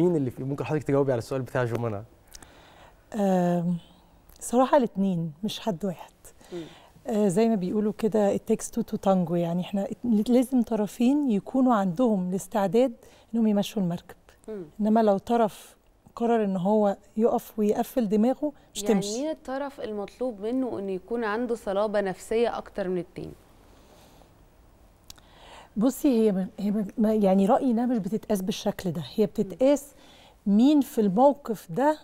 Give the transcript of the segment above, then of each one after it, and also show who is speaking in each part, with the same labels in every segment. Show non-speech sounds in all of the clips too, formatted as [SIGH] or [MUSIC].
Speaker 1: مين اللي في ممكن حضرتك تجاوبي على السؤال بتاع جمانة؟ صراحة الاثنين مش حد واحد آه زي ما بيقولوا كده التكس تو تو تانجو يعني احنا لازم طرفين يكونوا عندهم الاستعداد انهم يمشوا المركب مم. انما لو طرف قرر ان هو يقف ويقفل دماغه مش يعني تمشي يعني مين الطرف المطلوب منه انه يكون عنده صلابة نفسية اكتر من التاني؟ بصي هي هي يعني رايي انها مش بتتقاس بالشكل ده هي بتتقاس مين في الموقف ده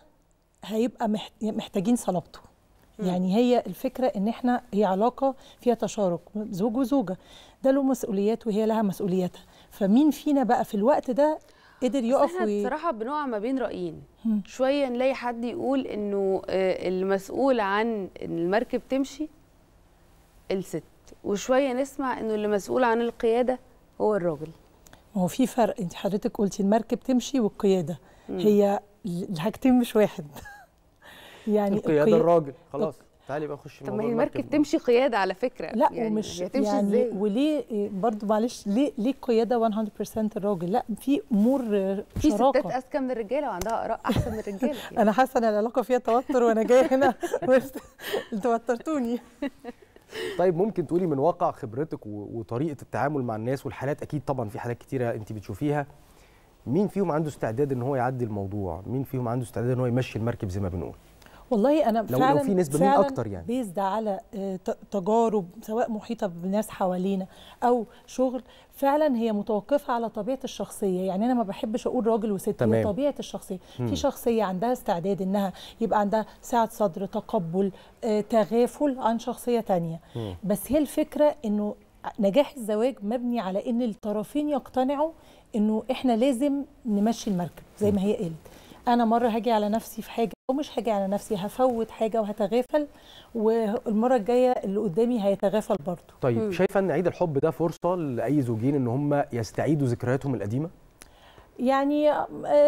Speaker 1: هيبقى محتاجين صلابته يعني هي الفكره ان احنا هي علاقه فيها تشارك زوج وزوجه ده له مسؤوليات وهي لها مسؤولياتها فمين فينا بقى في الوقت ده قدر يقف احنا بصراحه بنقع ما بين رايين شويه نلاقي حد يقول انه آه، المسؤول عن ان المركب تمشي الست وشويه نسمع انه اللي مسؤول عن القياده هو الراجل ما هو في فرق انت حضرتك قلتي المركب تمشي والقياده مم. هي الحاجتين مش واحد [LAUGHS] يعني القياده القي... الراجل خلاص تعالي بقى خش طب ما هي المركب تمشي قياده على فكره لا يعني ومش هتمشي يعني ازاي وليه برضو معلش ليه ليه القياده 100% الراجل لا في امور في ستات اذكى من الرجاله وعندها اراء احسن من الرجاله يعني. [LAUGHS] انا حاسه ان العلاقه فيها توتر وانا جايه هنا [LAUGHS] انتوا وترتوني طيب ممكن تقولي من واقع خبرتك وطريقه التعامل مع الناس والحالات اكيد طبعا في حالات كتيره انت بتشوفيها مين فيهم عنده استعداد ان هو يعدي الموضوع مين فيهم عنده استعداد ان هو يمشي المركب زي ما بنقول والله انا لو فعلا لو في نسبه مين اكتر يعني بيزد على آه، تجارب سواء محيطه بناس حوالينا او شغل فعلا هي متوقفه على طبيعه الشخصيه يعني انا ما بحبش اقول راجل وست تمام. هي طبيعه الشخصيه مم. في شخصيه عندها استعداد انها يبقى عندها سعه صدر تقبل آه، تغافل عن شخصيه تانية بس هي الفكره انه نجاح الزواج مبني على ان الطرفين يقتنعوا انه احنا لازم نمشي المركب زي ما هي قالت انا مره هاجي على نفسي في حاجه ومش هاجي على نفسي هفوت حاجه وهتغافل والمره الجايه اللي قدامي هيتغافل برضه طيب م. شايفه ان عيد الحب ده فرصه لاي زوجين ان هم يستعيدوا ذكرياتهم القديمه يعني آه،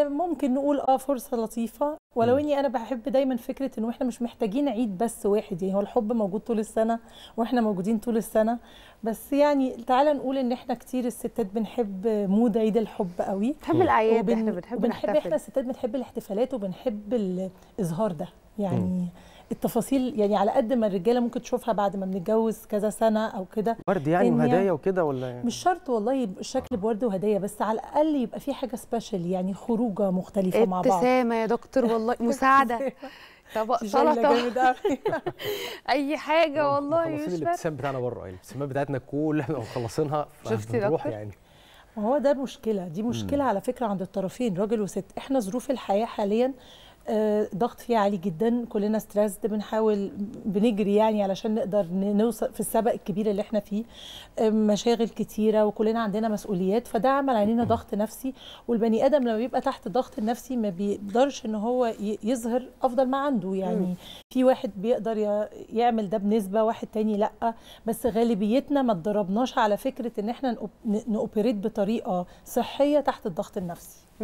Speaker 1: ممكن نقول اه فرصه لطيفه ولو اني انا بحب دايما فكره انه احنا مش محتاجين عيد بس واحد يعني هو الحب موجود طول السنه واحنا موجودين طول السنه بس يعني تعالى نقول ان احنا كتير الستات بنحب مود عيد الحب قوي بنحب الاعياد وبن... احنا بنحب بنحب احنا الستات بنحب الاحتفالات وبنحب الاظهار ده يعني م. التفاصيل يعني على قد ما الرجاله ممكن تشوفها بعد ما بنتجوز كذا سنه او كده ورد يعني وهدايا وكده ولا يعني مش شرط والله شكل بورد وهدايا بس على الاقل يبقى في حاجه سبيشال يعني خروجه مختلفه مع بعض ابتسامه يا دكتور والله [LAUGHS] مساعده طبق سلطه [LAUGHS] اي حاجه والله مش فارق الابتسام بتاعنا بره يعني الابتسامات بتاعتنا كلها لو مخلصينها [LAUGHS] شفتي دكتور يعني ما هو ده مشكله دي مشكله مم. على فكره عند الطرفين راجل وست احنا ظروف الحياه حاليا آه، ضغط فيها عالي جدا كلنا ستريسد بنحاول بنجري يعني علشان نقدر نوصل في السبق الكبير اللي احنا فيه آه، مشاغل كتيره وكلنا عندنا مسؤوليات فده عمل علينا ضغط نفسي والبني ادم لما بيبقى تحت الضغط النفسي ما بيقدرش ان هو يظهر افضل ما عنده يعني في واحد بيقدر يعمل ده بنسبه واحد تاني لا بس غالبيتنا ما اتدربناش على فكره ان احنا نوبريت بطريقه صحيه تحت الضغط النفسي